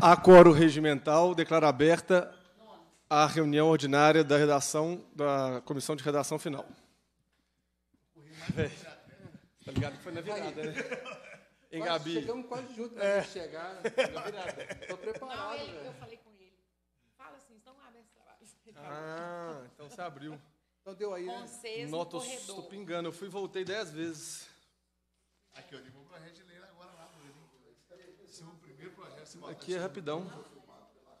A regimental declaro aberta a reunião ordinária da redação da comissão de redação final. É. ligado que foi na virada, né? Em quase, Gabi. Chegamos quase juntos para é. chegar né? na virada. Estou preparado. Não, ele, eu falei com ele. Fala assim, estão esse trabalho. Ah, então você abriu. Então deu aí, né? Notas, estou pingando. Eu fui e voltei dez vezes. Aqui, eu vou para a gente Aqui é rapidão.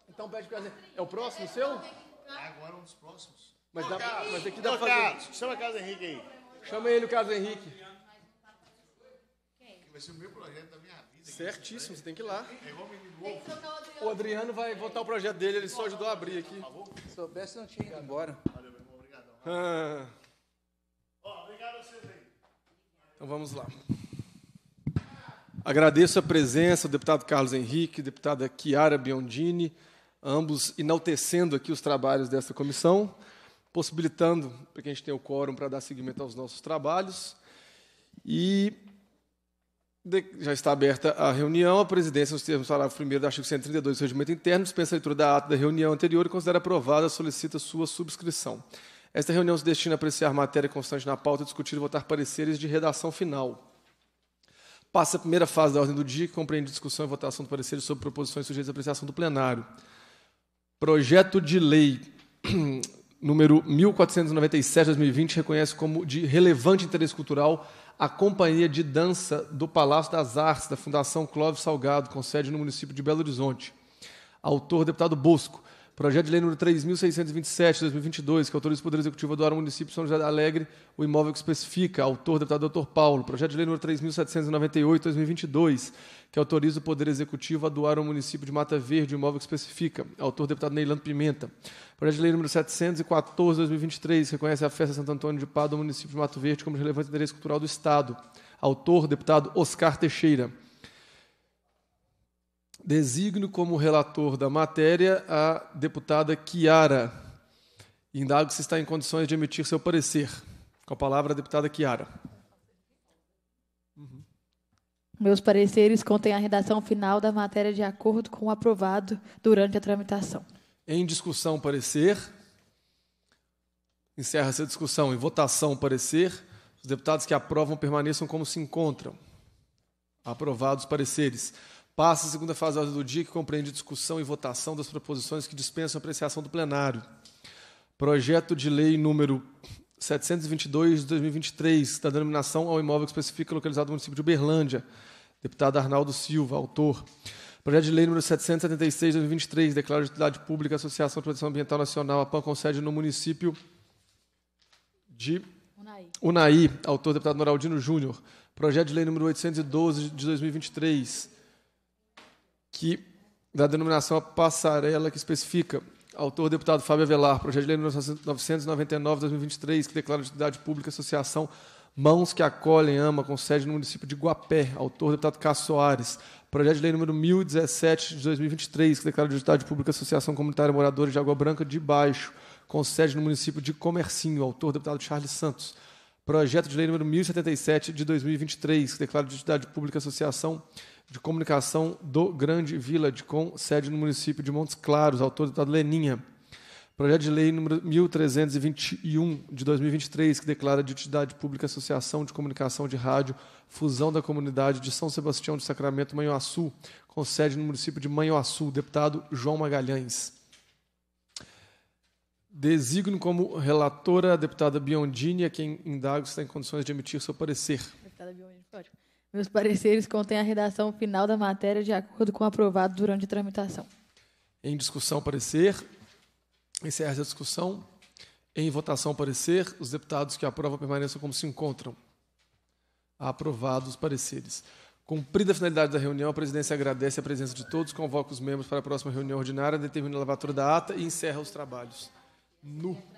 Então pede pra É o próximo seu? É agora um dos próximos. Mas, dá, mas aqui dá pra fazer. Chama o Carlos Henrique aí. Chama ele, o Carlos Henrique. Vai ser o meu projeto da minha vida. Certíssimo, você tem que ir lá. É igual o Adriano vai votar o projeto dele, ele só ajudou a abrir aqui. Por tá favor. Se soubesse, não tinha ido embora. Valeu, meu irmão, Obrigadão. Ah. Ó, obrigado a vocês aí. Então vamos lá. Agradeço a presença do deputado Carlos Henrique, deputada Chiara Biondini, ambos enaltecendo aqui os trabalhos dessa comissão, possibilitando para que a gente tenha o quórum para dar seguimento aos nossos trabalhos. E já está aberta a reunião. A presidência, nos termos parágrafo 1 do artigo 132 do Regimento Interno, dispensa a leitura da ata da reunião anterior e considera aprovada, solicita sua subscrição. Esta reunião se destina a apreciar matéria constante na pauta, discutir e votar pareceres de redação final. Passa a primeira fase da ordem do dia, que compreende discussão e votação do parecer sobre proposições sujeitas à apreciação do plenário. Projeto de lei número 1497-2020 reconhece como de relevante interesse cultural a Companhia de Dança do Palácio das Artes, da Fundação Clóvis Salgado, com sede no município de Belo Horizonte. Autor, deputado Bosco. Projeto de lei número 3.627, 2022, que autoriza o Poder Executivo a doar ao município de São José Alegre o imóvel que especifica, autor, deputado Dr. Paulo. Projeto de lei número 3.798, 2022, que autoriza o Poder Executivo a doar ao município de Mata Verde o imóvel que especifica, autor, deputado Neilando Pimenta. Projeto de lei número 714, 2023, que reconhece a festa Santo Antônio de Pado, município de Mato Verde, como relevante interesse cultural do Estado. Autor, deputado Oscar Teixeira. Designo como relator da matéria a deputada Chiara. Indago se está em condições de emitir seu parecer. Com a palavra, a deputada Chiara. Uhum. Meus pareceres contêm a redação final da matéria de acordo com o aprovado durante a tramitação. Em discussão, parecer. Encerra-se a discussão. Em votação, parecer. Os deputados que aprovam permaneçam como se encontram. Aprovados pareceres. Passa a segunda fase da ordem do dia, que compreende discussão e votação das proposições que dispensam apreciação do plenário. Projeto de lei número 722 de 2023, da denominação ao imóvel que especifica localizado no município de Uberlândia. Deputado Arnaldo Silva, autor. Projeto de lei número 776 de 2023, declara de utilidade pública a Associação de Proteção Ambiental Nacional, a PAN, com sede no município de Unai. Unai, autor deputado Noraldino Júnior. Projeto de lei número 812 de 2023 que da denominação Passarela, que especifica autor deputado Fábio Avelar, projeto de lei 999-2023, que declara de utilidade pública associação Mãos que Acolhem Ama, com sede no município de Guapé, autor deputado Cássio Soares. Projeto de lei número 1017 de 2023, que declara de utilidade pública associação comunitária moradores de Água Branca de Baixo, com sede no município de Comercinho, autor deputado Charles Santos. Projeto de lei número 1077 de 2023, que declara de utilidade pública associação de comunicação do Grande Village, com sede no município de Montes Claros, autor deputado Leninha. Projeto de lei número 1321 de 2023, que declara de utilidade pública a Associação de Comunicação de Rádio, fusão da comunidade de São Sebastião de Sacramento, Manhuaçu, com sede no município de Manhuaçu, deputado João Magalhães. Designo como relatora a deputada Biondini, a quem indago se está em condições de emitir seu parecer. Deputada Biondini, pode. Meus pareceres contêm a redação final da matéria de acordo com o aprovado durante a tramitação. Em discussão, parecer. Encerra a discussão. Em votação, parecer. Os deputados que aprovam permaneçam como se encontram. Aprovados os pareceres. Cumprida a finalidade da reunião, a presidência agradece a presença de todos, convoca os membros para a próxima reunião ordinária, determina a lavatura da ata e encerra os trabalhos. No